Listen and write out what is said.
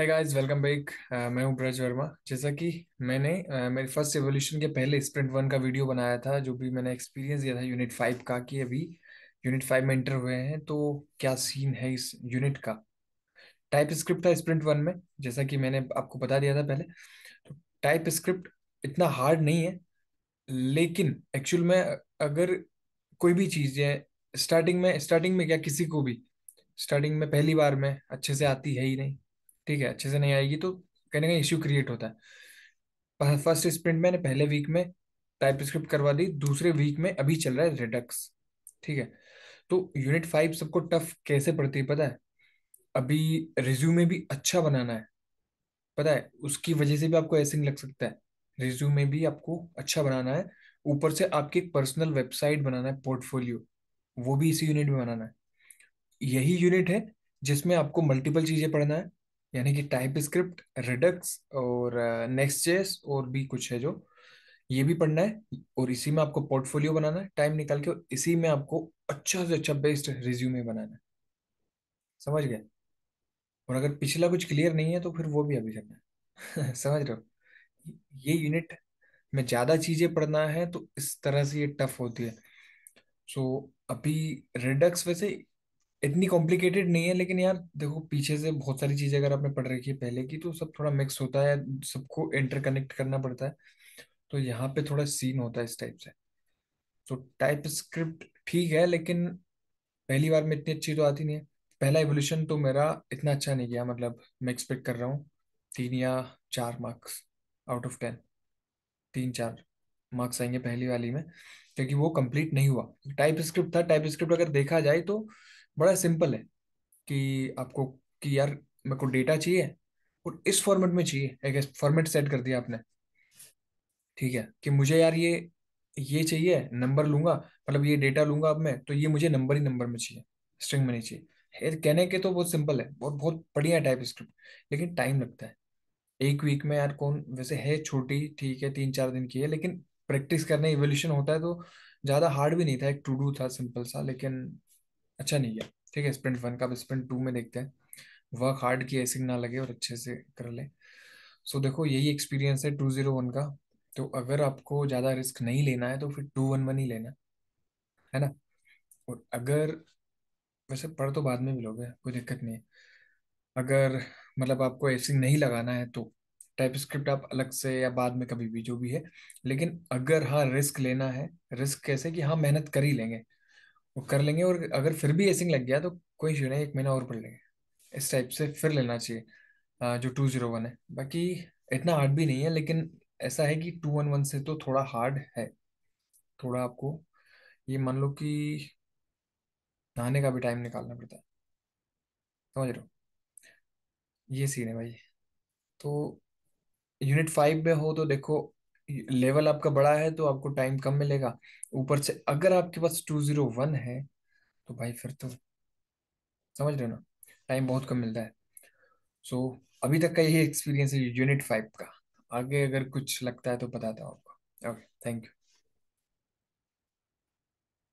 है guys welcome back मैं हूं ब्रज वर्मा जैसा कि मैंने uh, मेरे फर्स्ट एवोल्यूशन के पहले स्प्रिंट वन का वीडियो बनाया था जो भी मैंने एक्सपीरियंस दिया था यूनिट फाइव का कि अभी यूनिट फाइव में एंटर हुए हैं तो क्या सीन है इस यूनिट का टाइप स्क्रिप्ट था स्प्रिंट वन में जैसा कि मैंने आपको बता दिया था पहले तो टाइप स्क्रिप्ट इतना हार्ड नहीं है लेकिन एक्चुअल में अगर कोई भी चीज़ है स्टार्टिंग में स्टार्टिंग में क्या किसी को भी स्टार्टिंग में पहली बार में अच्छे से आती है ही नहीं ठीक है अच्छे से नहीं आएगी तो कहीं ना कहीं इश्यू क्रिएट होता है फर्स्ट स्प्रिंट मैंने पहले वीक में टाइप स्क्रिप्ट करवा दी दूसरे वीक में अभी चल रहा है रिडक्स ठीक है तो यूनिट फाइव सबको टफ कैसे पड़ती है पता है अभी रिज्यूमे भी अच्छा बनाना है पता है उसकी वजह से भी आपको ऐसे लग सकता है रिज्यूमे भी आपको अच्छा बनाना है ऊपर से आपकी एक पर्सनल वेबसाइट बनाना है पोर्टफोलियो वो भी इसी यूनिट में बनाना है यही यूनिट है जिसमें आपको मल्टीपल चीज़ें पढ़ना है यानी कि टाइप स्क्रिप्ट रिडक्स और नेक्स्ट जेस और भी कुछ है जो ये भी पढ़ना है और इसी में आपको पोर्टफोलियो बनाना है टाइम निकाल के और इसी में आपको अच्छा से अच्छा बेस्ट रिज्यूमे बनाना है समझ गए और अगर पिछला कुछ क्लियर नहीं है तो फिर वो भी अभी करना है समझ रहे हो ये यूनिट में ज़्यादा चीज़ें पढ़ना है तो इस तरह से ये टफ होती है सो so, अभी रिडक्स वैसे इतनी कॉम्प्लिकेटेड नहीं है लेकिन यार देखो पीछे से बहुत सारी चीजें अगर आपने पढ़ रखी है पहले की तो सब थोड़ा मिक्स होता है सबको इंटरकनेक्ट करना पड़ता है तो यहाँ पे थोड़ा सीन होता है इस टाइप से तो टाइप स्क्रिप्ट ठीक है लेकिन पहली बार में इतनी अच्छी तो आती नहीं है पहला एवोल्यूशन तो मेरा इतना अच्छा नहीं गया मतलब मैं एक्सपेक्ट कर रहा हूँ तीन या चार मार्क्स आउट ऑफ टेन तीन चार मार्क्स आएंगे पहली वाली में क्योंकि वो कंप्लीट नहीं हुआ टाइप स्क्रिप्ट था टाइप स्क्रिप्ट अगर देखा जाए तो बड़ा सिंपल है कि आपको कि यार मेरे को डेटा चाहिए और इस फॉर्मेट में चाहिए एक फॉर्मेट सेट कर दिया आपने ठीक है कि मुझे यार ये ये चाहिए नंबर लूंगा मतलब ये डेटा लूंगा अब मैं तो ये मुझे नंबर ही नंबर में चाहिए स्ट्रिंग में नहीं चाहिए कहने के तो बहुत सिंपल है बहुत बहुत बढ़िया टाइप स्क्रिप्ट लेकिन टाइम लगता है एक वीक में यार कौन वैसे है छोटी ठीक है तीन चार दिन की है लेकिन प्रैक्टिस करने इवोल्यूशन होता है तो ज़्यादा हार्ड भी नहीं था एक टू डू था सिंपल सा लेकिन अच्छा नहीं किया ठीक है स्प्रिंट वन का अब स्प्रिंट टू में देखते हैं वर्क हार्ड की ऐसी ना लगे और अच्छे से कर ले सो so, देखो यही एक्सपीरियंस है टू जीरो वन का तो अगर आपको ज़्यादा रिस्क नहीं लेना है तो फिर टू वन वन ही लेना है ना और अगर वैसे पढ़ तो बाद में भी लोगे कोई दिक्कत नहीं है अगर मतलब आपको एसिंग नहीं लगाना है तो टाइप स्क्रिप्ट आप अलग से या बाद में कभी भी जो भी है लेकिन अगर हाँ रिस्क लेना है रिस्क कैसे कि हाँ मेहनत कर ही लेंगे वो कर लेंगे और अगर फिर भी एसिंग लग गया तो कोई इशू नहीं एक महीना और पढ़ लेंगे इस टाइप से फिर लेना चाहिए जो टू जीरो वन है बाकी इतना हार्ड भी नहीं है लेकिन ऐसा है कि टू वन वन से तो थोड़ा हार्ड है थोड़ा आपको ये मान लो कि नहाने का भी टाइम निकालना पड़ता है समझ रहे हो ये सीन है भाई तो यूनिट फाइव में हो तो देखो लेवल आपका बड़ा है तो आपको टाइम कम मिलेगा ऊपर से अगर आपके पास टू जीरो वन है तो भाई फिर तो समझ रहे हो ना टाइम बहुत कम मिलता है सो so, अभी तक का यही एक्सपीरियंस है यूनिट फाइव का आगे अगर कुछ लगता है तो बताता हूँ आपको ओके थैंक यू